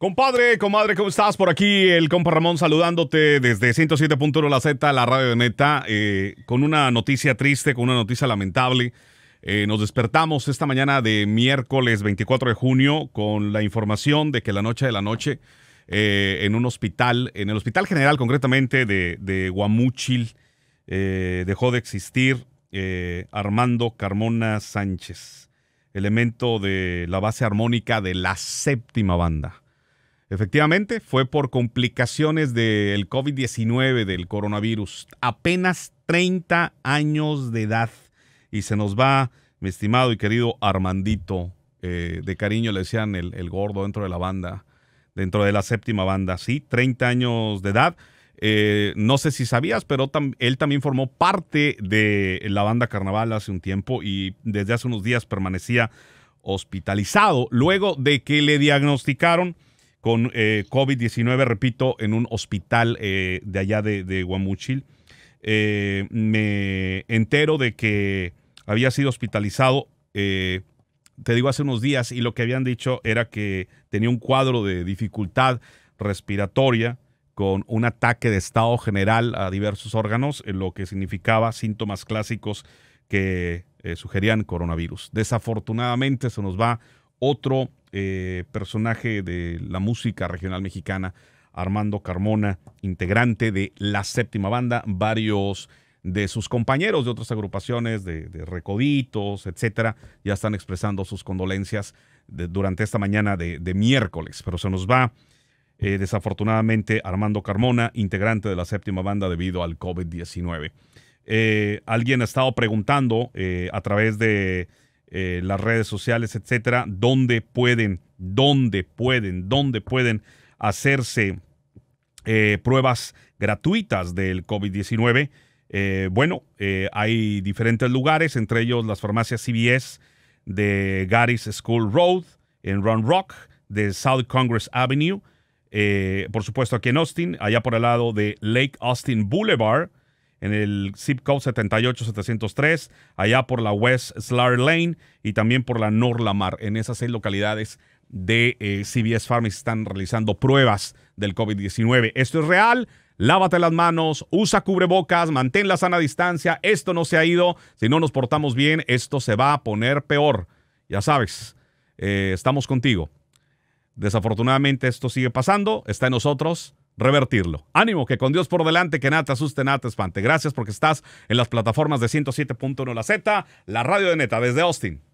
Compadre, comadre, ¿cómo estás? Por aquí el compa Ramón saludándote desde 107.1 La Z, la radio de Neta, eh, con una noticia triste, con una noticia lamentable. Eh, nos despertamos esta mañana de miércoles 24 de junio con la información de que la noche de la noche eh, en un hospital, en el Hospital General concretamente de, de Guamúchil, dejó de existir Armando Carmona Sánchez, elemento de la base armónica de la séptima banda. Efectivamente, fue por complicaciones del COVID-19, del coronavirus. Apenas 30 años de edad. Y se nos va, mi estimado y querido Armandito, eh, de cariño le decían el, gordo dentro de la banda, dentro de la séptima banda, sí, 30 años de edad. Eh, no sé si sabías, pero él también formó parte de la banda Carnaval hace un tiempo y desde hace unos días permanecía hospitalizado luego de que le diagnosticaron con eh, COVID-19, repito, en un hospital eh, de allá de, de Guamuchil. Eh, me entero de que había sido hospitalizado, te digo, hace unos días y lo que habían dicho era que tenía un cuadro de dificultad respiratoria con un ataque de estado general a diversos órganos, lo que significaba síntomas clásicos que sugerían coronavirus. Desafortunadamente se nos va otro eh, personaje de la música regional mexicana, Armando Carmona, integrante de la séptima banda, varios de sus compañeros de otras agrupaciones, de, Recoditos, etcétera, ya están expresando sus condolencias durante esta mañana de, miércoles. Pero se nos va, eh, desafortunadamente, Armando Carmona, integrante de la séptima banda debido al COVID-19. Eh, alguien ha estado preguntando a través de eh, las redes sociales, etcétera, donde pueden, dónde pueden, dónde pueden hacerse eh, pruebas gratuitas del COVID-19. Eh, bueno, hay diferentes lugares, entre ellos las farmacias CBS de Gary's School Road en Round Rock, de South Congress Avenue, por supuesto aquí en Austin, allá por el lado de Lake Austin Boulevard, en el zip code 78703, allá por la West Slar Lane y también por la Norlamar. En esas seis localidades de eh, CBS Pharmacy están realizando pruebas del COVID-19. Esto es real. Lávate las manos, usa cubrebocas, mantén la sana distancia. Esto no se ha ido. Si no nos portamos bien, esto se va a poner peor. Ya sabes, eh, estamos contigo. Desafortunadamente esto sigue pasando, está en nosotros revertirlo. Ánimo, que con Dios por delante, que nada te asuste, nada te espante. Gracias porque estás en las plataformas de 107.1 La Z, la radio de neta desde Austin.